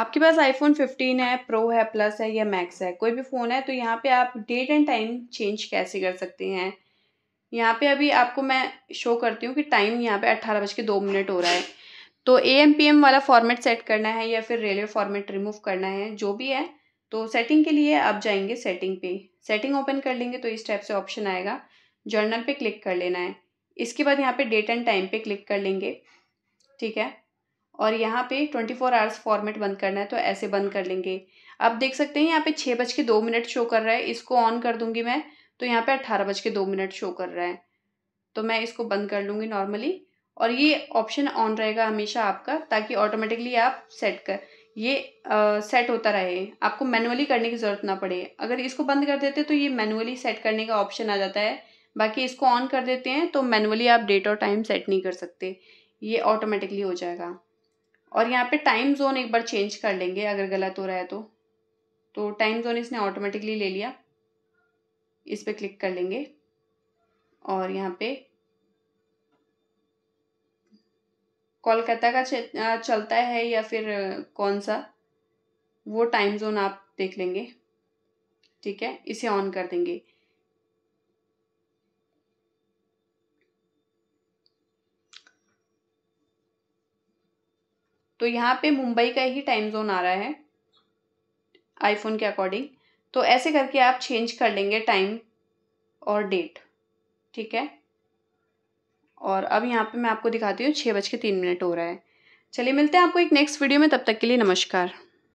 आपके पास आईफोन 15 है प्रो है प्लस है या मैक्स है कोई भी फ़ोन है तो यहाँ पे आप डेट एंड टाइम चेंज कैसे कर सकते हैं यहाँ पे अभी आपको मैं शो करती हूँ कि टाइम यहाँ पे अट्ठारह बज के दो मिनट हो रहा है तो ए एम पी एम वाला फॉर्मेट सेट करना है या फिर रेलवे फॉर्मेट रिमूव करना है जो भी है तो सेटिंग के लिए आप जाएंगे सेटिंग पे सेटिंग ओपन कर लेंगे तो इस टाइप से ऑप्शन आएगा जर्नल पे क्लिक कर लेना है इसके बाद यहाँ पे डेट एंड टाइम पे क्लिक कर लेंगे ठीक है और यहाँ पे 24 फोर आवर्स फॉर्मेट बंद करना है तो ऐसे बंद कर लेंगे अब देख सकते हैं यहाँ पे छः बज के दो मिनट शो कर रहा है इसको ऑन कर दूंगी मैं तो यहाँ पे अट्ठारह बज के दो मिनट शो कर रहा है तो मैं इसको बंद कर लूँगी नॉर्मली और ये ऑप्शन ऑन रहेगा हमेशा आपका ताकि ऑटोमेटिकली आप सेट कर ये आ, सेट होता रहे आपको मैनुअली करने की ज़रूरत ना पड़े अगर इसको बंद कर देते तो ये मैनुअली सेट करने का ऑप्शन आ जाता है बाकी इसको ऑन कर देते हैं तो मैनुअली आप डेट और टाइम सेट नहीं कर सकते ये ऑटोमेटिकली हो जाएगा और यहाँ पे टाइम जोन एक बार चेंज कर लेंगे अगर गलत हो रहा है तो तो टाइम जोन इसने ऑटोमेटिकली ले लिया इस पर क्लिक कर लेंगे और यहाँ पे कोलकाता का चलता है या फिर कौन सा वो टाइम जोन आप देख लेंगे ठीक है इसे ऑन कर देंगे तो यहाँ पे मुंबई का ही टाइम जोन आ रहा है आईफोन के अकॉर्डिंग तो ऐसे करके आप चेंज कर लेंगे टाइम और डेट ठीक है और अब यहाँ पे मैं आपको दिखाती हूँ छः बज के तीन मिनट हो रहा है चलिए मिलते हैं आपको एक नेक्स्ट वीडियो में तब तक के लिए नमस्कार